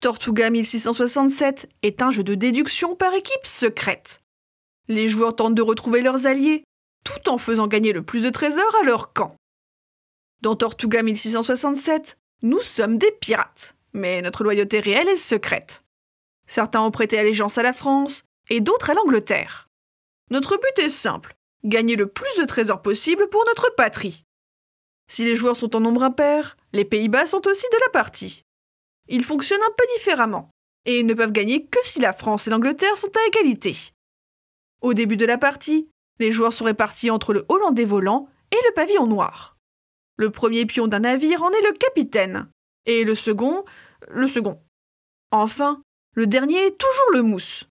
Tortuga 1667 est un jeu de déduction par équipe secrète. Les joueurs tentent de retrouver leurs alliés, tout en faisant gagner le plus de trésors à leur camp. Dans Tortuga 1667, nous sommes des pirates, mais notre loyauté réelle est secrète. Certains ont prêté allégeance à la France et d'autres à l'Angleterre. Notre but est simple, gagner le plus de trésors possible pour notre patrie. Si les joueurs sont en nombre impair, les Pays-Bas sont aussi de la partie. Ils fonctionnent un peu différemment, et ne peuvent gagner que si la France et l'Angleterre sont à égalité. Au début de la partie, les joueurs sont répartis entre le Hollandais volant et le pavillon noir. Le premier pion d'un navire en est le capitaine, et le second, le second. Enfin, le dernier est toujours le mousse.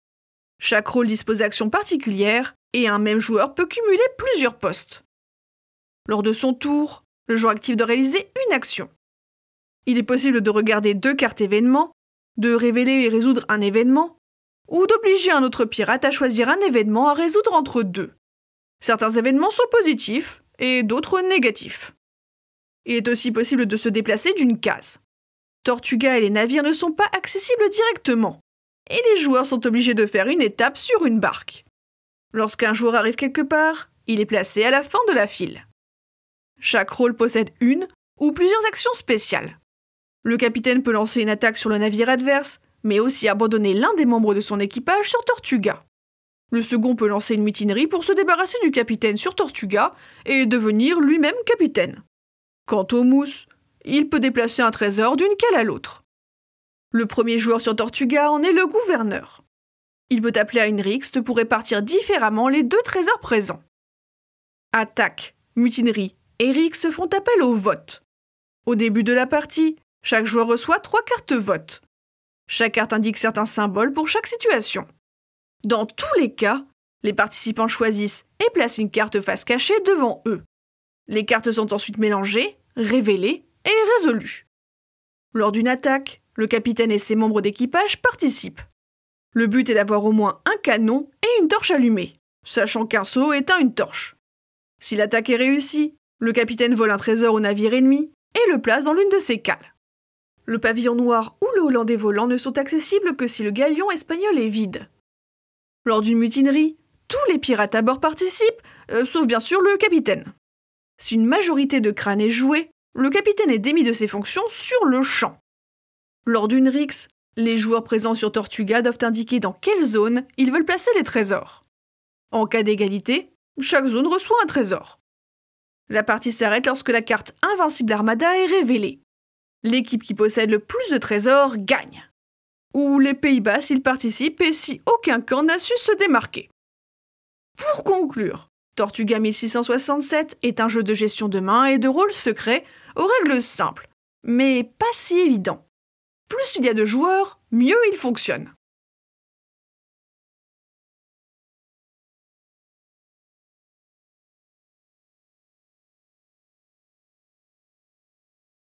Chaque rôle dispose d'actions particulières, et un même joueur peut cumuler plusieurs postes. Lors de son tour, le joueur actif doit réaliser une action. Il est possible de regarder deux cartes événements, de révéler et résoudre un événement, ou d'obliger un autre pirate à choisir un événement à résoudre entre deux. Certains événements sont positifs et d'autres négatifs. Il est aussi possible de se déplacer d'une case. Tortuga et les navires ne sont pas accessibles directement, et les joueurs sont obligés de faire une étape sur une barque. Lorsqu'un joueur arrive quelque part, il est placé à la fin de la file. Chaque rôle possède une ou plusieurs actions spéciales. Le capitaine peut lancer une attaque sur le navire adverse, mais aussi abandonner l'un des membres de son équipage sur Tortuga. Le second peut lancer une mutinerie pour se débarrasser du capitaine sur Tortuga et devenir lui-même capitaine. Quant au mousse, il peut déplacer un trésor d'une cale à l'autre. Le premier joueur sur Tortuga en est le gouverneur. Il peut appeler à une rixte pour répartir différemment les deux trésors présents. Attaque, mutinerie et rix font appel au vote. Au début de la partie, chaque joueur reçoit trois cartes vote. Chaque carte indique certains symboles pour chaque situation. Dans tous les cas, les participants choisissent et placent une carte face cachée devant eux. Les cartes sont ensuite mélangées, révélées et résolues. Lors d'une attaque, le capitaine et ses membres d'équipage participent. Le but est d'avoir au moins un canon et une torche allumée, sachant qu'un saut éteint une torche. Si l'attaque est réussie, le capitaine vole un trésor au navire ennemi et le place dans l'une de ses cales. Le pavillon noir ou le hollandais volant ne sont accessibles que si le galion espagnol est vide. Lors d'une mutinerie, tous les pirates à bord participent, euh, sauf bien sûr le capitaine. Si une majorité de crânes est jouée, le capitaine est démis de ses fonctions sur le champ. Lors d'une rixe, les joueurs présents sur Tortuga doivent indiquer dans quelle zone ils veulent placer les trésors. En cas d'égalité, chaque zone reçoit un trésor. La partie s'arrête lorsque la carte Invincible Armada est révélée. L'équipe qui possède le plus de trésors gagne. Ou les Pays-Bas s'ils participent et si aucun camp n'a su se démarquer. Pour conclure, Tortuga 1667 est un jeu de gestion de main et de rôle secret aux règles simples, mais pas si évident. Plus il y a de joueurs, mieux il fonctionne.